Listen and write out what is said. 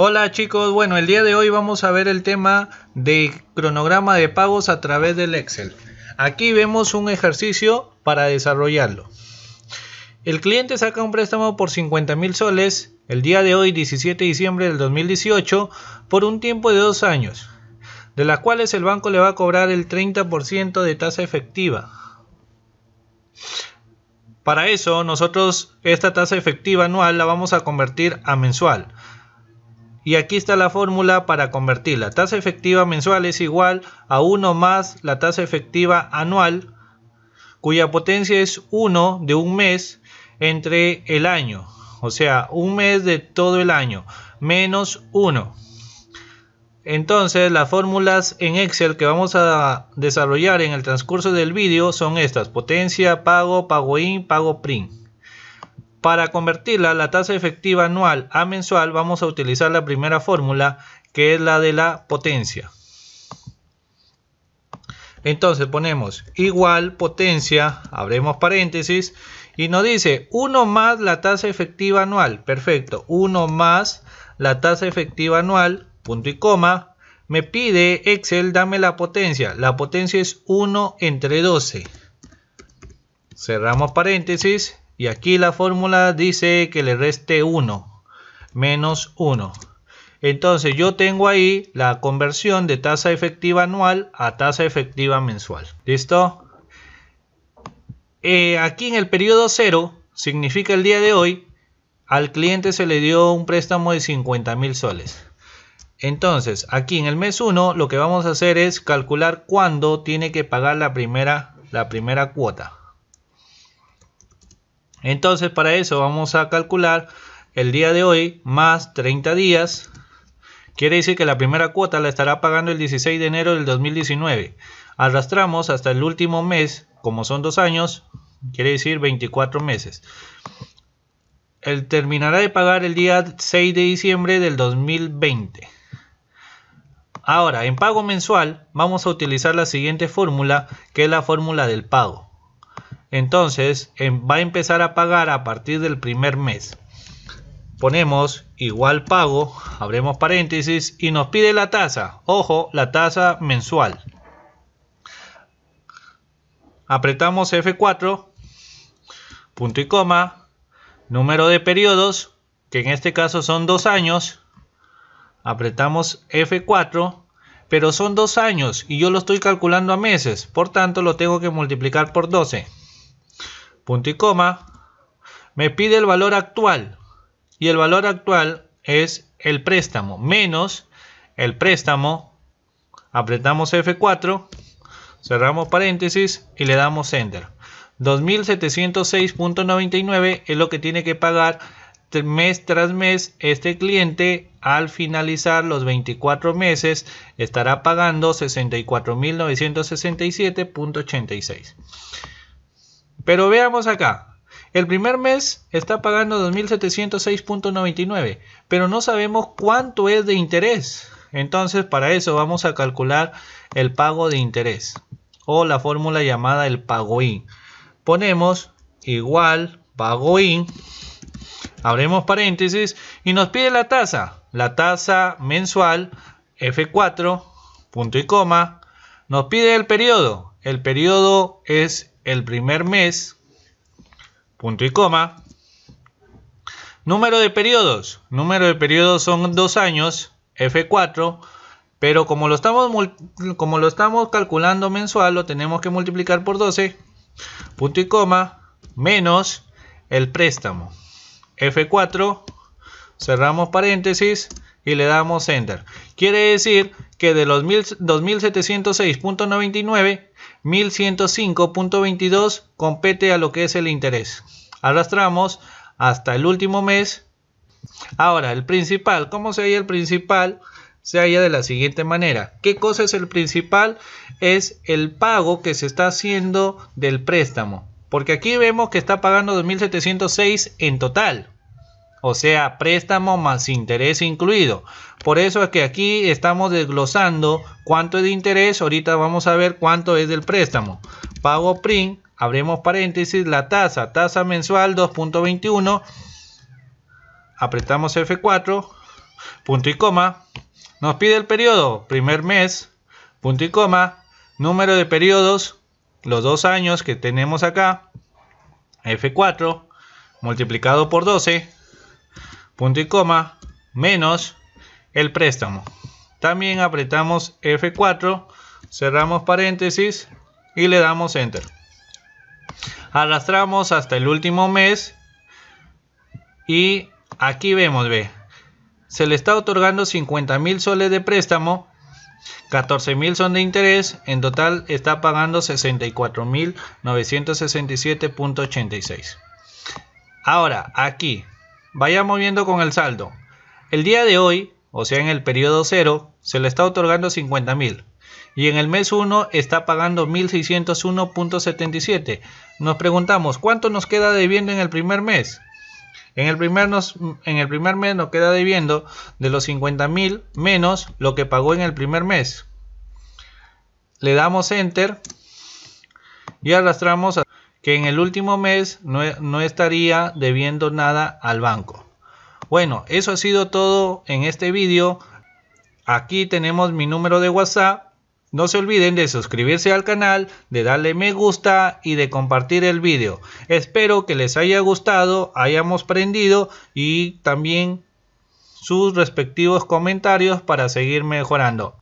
Hola chicos, bueno, el día de hoy vamos a ver el tema de cronograma de pagos a través del Excel. Aquí vemos un ejercicio para desarrollarlo. El cliente saca un préstamo por 50 mil soles el día de hoy, 17 de diciembre del 2018, por un tiempo de dos años, de las cuales el banco le va a cobrar el 30% de tasa efectiva. Para eso, nosotros esta tasa efectiva anual la vamos a convertir a mensual y aquí está la fórmula para convertir la Tasa efectiva mensual es igual a 1 más la tasa efectiva anual, cuya potencia es 1 de un mes entre el año. O sea, un mes de todo el año, menos 1. Entonces, las fórmulas en Excel que vamos a desarrollar en el transcurso del vídeo son estas. Potencia, pago, pago in, pago print. Para convertirla la tasa efectiva anual a mensual vamos a utilizar la primera fórmula que es la de la potencia. Entonces ponemos igual potencia, abremos paréntesis y nos dice 1 más la tasa efectiva anual. Perfecto, 1 más la tasa efectiva anual, punto y coma. Me pide Excel, dame la potencia. La potencia es 1 entre 12. Cerramos paréntesis y aquí la fórmula dice que le reste 1, menos 1. Entonces yo tengo ahí la conversión de tasa efectiva anual a tasa efectiva mensual. ¿Listo? Eh, aquí en el periodo 0, significa el día de hoy, al cliente se le dio un préstamo de 50 mil soles. Entonces, aquí en el mes 1 lo que vamos a hacer es calcular cuándo tiene que pagar la primera, la primera cuota. Entonces para eso vamos a calcular el día de hoy más 30 días. Quiere decir que la primera cuota la estará pagando el 16 de enero del 2019. Arrastramos hasta el último mes, como son dos años, quiere decir 24 meses. Él terminará de pagar el día 6 de diciembre del 2020. Ahora, en pago mensual vamos a utilizar la siguiente fórmula, que es la fórmula del pago. Entonces em, va a empezar a pagar a partir del primer mes. Ponemos igual pago, abremos paréntesis y nos pide la tasa. Ojo, la tasa mensual. Apretamos F4, punto y coma, número de periodos, que en este caso son dos años. Apretamos F4 pero son dos años y yo lo estoy calculando a meses, por tanto lo tengo que multiplicar por 12 punto y coma, me pide el valor actual. Y el valor actual es el préstamo menos el préstamo. Apretamos F4, cerramos paréntesis y le damos Enter. 2.706.99 es lo que tiene que pagar mes tras mes este cliente al finalizar los 24 meses estará pagando 64.967.86. Pero veamos acá. El primer mes está pagando 2.706.99, pero no sabemos cuánto es de interés. Entonces para eso vamos a calcular el pago de interés o la fórmula llamada el pago pagoín. Ponemos igual pago in abremos paréntesis y nos pide la tasa. La tasa mensual F4, punto y coma. Nos pide el periodo. El periodo es el primer mes, punto y coma. Número de periodos. Número de periodos son dos años, F4. Pero como lo estamos, como lo estamos calculando mensual, lo tenemos que multiplicar por 12, punto y coma, menos el préstamo. F4, cerramos paréntesis y le damos Enter. Quiere decir que de los 2.706.99, 1.105.22 compete a lo que es el interés. Arrastramos hasta el último mes. Ahora, el principal. ¿Cómo se halla el principal? Se halla de la siguiente manera. ¿Qué cosa es el principal? Es el pago que se está haciendo del préstamo. Porque aquí vemos que está pagando 2.706 en total. O sea, préstamo más interés incluido. Por eso es que aquí estamos desglosando cuánto es de interés. Ahorita vamos a ver cuánto es del préstamo. Pago print, abrimos paréntesis, la tasa, tasa mensual 2.21. Apretamos F4, punto y coma. Nos pide el periodo, primer mes, punto y coma. Número de periodos, los dos años que tenemos acá. F4, multiplicado por 12 punto y coma, menos el préstamo. También apretamos F4, cerramos paréntesis y le damos Enter. Arrastramos hasta el último mes y aquí vemos, ve, se le está otorgando 50 mil soles de préstamo, 14 mil son de interés, en total está pagando 64 mil 967.86. Ahora, aquí Vayamos viendo con el saldo. El día de hoy, o sea en el periodo 0, se le está otorgando 50.000 y en el mes 1 está pagando 1.601.77. Nos preguntamos, ¿cuánto nos queda debiendo en el primer mes? En el primer, nos, en el primer mes nos queda debiendo de los 50.000 menos lo que pagó en el primer mes. Le damos Enter y arrastramos a que en el último mes no, estaría debiendo nada al banco. Bueno, eso ha sido todo en este vídeo. Aquí tenemos mi número de WhatsApp. No se olviden de suscribirse al canal, de darle me gusta y de compartir el vídeo. Espero que les haya gustado, hayamos aprendido y también sus respectivos comentarios para seguir mejorando.